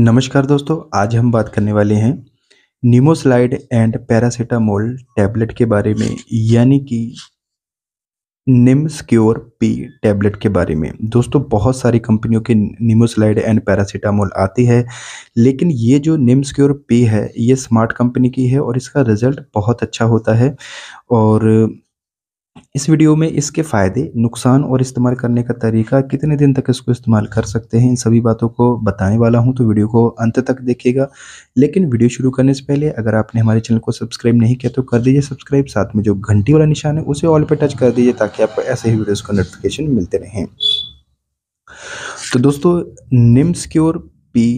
नमस्कार दोस्तों आज हम बात करने वाले हैं निमोसलाइड एंड पैरासीटामोल टैबलेट के बारे में यानी कि निम्सक्योर पी टैबलेट के बारे में दोस्तों बहुत सारी कंपनियों के निमोसलाइड एंड पैरासीटामोल आती है लेकिन ये जो निम्सक्योर पी है ये स्मार्ट कंपनी की है और इसका रिज़ल्ट बहुत अच्छा होता है और इस वीडियो में इसके फ़ायदे नुकसान और इस्तेमाल करने का तरीका कितने दिन तक इसको इस्तेमाल कर सकते हैं इन सभी बातों को बताने वाला हूं तो वीडियो को अंत तक देखिएगा लेकिन वीडियो शुरू करने से पहले अगर आपने हमारे चैनल को सब्सक्राइब नहीं किया तो कर दीजिए सब्सक्राइब साथ में जो घंटी वाला निशान है उसे ऑल पर टच कर दीजिए ताकि आपको ऐसे ही वीडियोज़ का नोटिफिकेशन मिलते रहें तो दोस्तों निम्स क्योर पी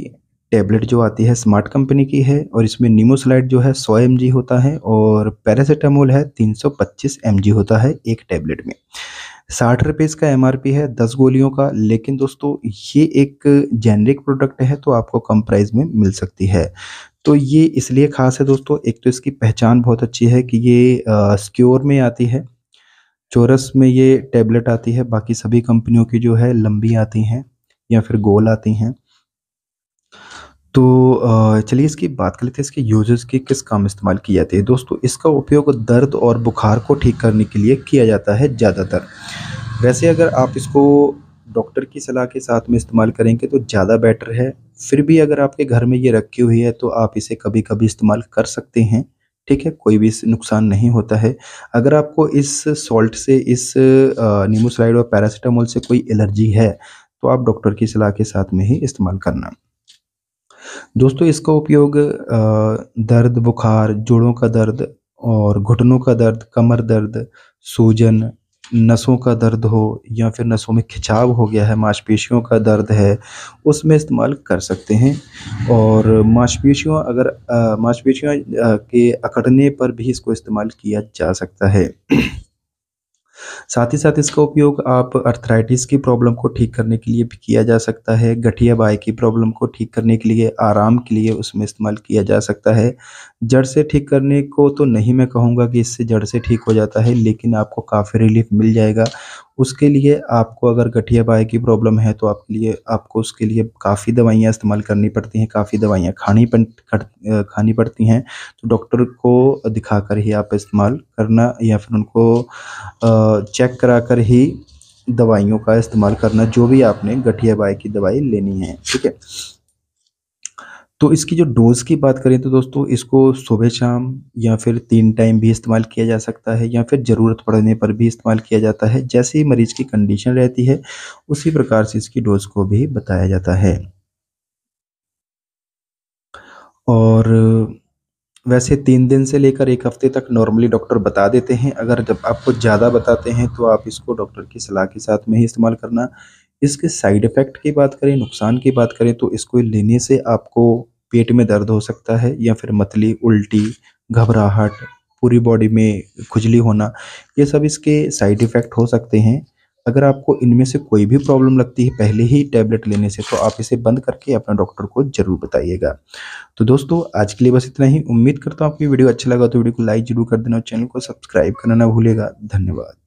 टैबलेट जो आती है स्मार्ट कंपनी की है और इसमें नीमोसलाइट जो है 100 एम होता है और पैरासीटामोल है 325 एम होता है एक टैबलेट में साठ रुपये इसका एम है दस गोलियों का लेकिन दोस्तों ये एक जेनरिक प्रोडक्ट है तो आपको कम प्राइस में मिल सकती है तो ये इसलिए ख़ास है दोस्तों एक तो इसकी पहचान बहुत अच्छी है कि ये स्क्योर में आती है चोरस में ये टैबलेट आती है बाकी सभी कंपनियों की जो है लंबी आती हैं या फिर गोल आती हैं तो चलिए इसकी बात कर लेते हैं इसके यूजेस की किस काम इस्तेमाल की जाती है दोस्तों इसका उपयोग दर्द और बुखार को ठीक करने के लिए किया जाता है ज़्यादातर वैसे अगर आप इसको डॉक्टर की सलाह के साथ में इस्तेमाल करेंगे तो ज़्यादा बेटर है फिर भी अगर आपके घर में ये रखी हुई है तो आप इसे कभी कभी इस्तेमाल कर सकते हैं ठीक है कोई भी इस नुकसान नहीं होता है अगर आपको इस सॉल्ट से इस नीमोसलाइड और पैरासीटामोल से कोई एलर्जी है तो आप डॉक्टर की सलाह के साथ में ही इस्तेमाल करना दोस्तों इसका उपयोग दर्द बुखार जोड़ों का दर्द और घुटनों का दर्द कमर दर्द सूजन नसों का दर्द हो या फिर नसों में खिंचाव हो गया है मांसपेशियों का दर्द है उसमें इस्तेमाल कर सकते हैं और मांसपेशियों अगर मांसपेशियों के अकड़ने पर भी इसको इस्तेमाल किया जा सकता है साथ ही साथ इसका उपयोग आप अर्थराइटिस की प्रॉब्लम को ठीक करने के लिए भी किया जा सकता है गठिया बाय की प्रॉब्लम को ठीक करने के लिए आराम के लिए उसमें इस्तेमाल किया जा सकता है जड़ से ठीक करने को तो नहीं मैं कहूँगा कि इससे जड़ से ठीक हो जाता है लेकिन आपको काफ़ी रिलीफ मिल जाएगा उसके लिए आपको अगर गठिया बाय की प्रॉब्लम है तो आपके लिए आपको उसके लिए काफ़ी दवाइयाँ इस्तेमाल करनी पड़ती हैं काफ़ी दवाइयाँ खानी पन, खानी पड़ती हैं तो डॉक्टर को दिखाकर ही आप इस्तेमाल करना या फिर उनको चेक करा कर ही दवाइयों का इस्तेमाल करना जो भी आपने गठिया बाय की दवाई लेनी है ठीक है तो इसकी जो डोज़ की बात करें तो दोस्तों इसको सुबह शाम या फिर तीन टाइम भी इस्तेमाल किया जा सकता है या फिर ज़रूरत पड़ने पर भी इस्तेमाल किया जाता है जैसे ही मरीज़ की कंडीशन रहती है उसी प्रकार से इसकी डोज़ को भी बताया जाता है और वैसे तीन दिन से लेकर एक हफ्ते तक नॉर्मली डॉक्टर बता देते हैं अगर जब आपको ज़्यादा बताते हैं तो आप इसको डॉक्टर की सलाह के साथ में ही इस्तेमाल करना इसके साइड इफ़ेक्ट की बात करें नुकसान की बात करें तो इसको लेने से आपको पेट में दर्द हो सकता है या फिर मतली उल्टी घबराहट पूरी बॉडी में खुजली होना ये सब इसके साइड इफ़ेक्ट हो सकते हैं अगर आपको इनमें से कोई भी प्रॉब्लम लगती है पहले ही टैबलेट लेने से तो आप इसे बंद करके अपना डॉक्टर को ज़रूर बताइएगा तो दोस्तों आज के लिए बस इतना ही उम्मीद करता हूँ आपकी वीडियो अच्छा लगा तो वीडियो को लाइक जरूर कर देना और चैनल को सब्सक्राइब करना ना भूलेगा धन्यवाद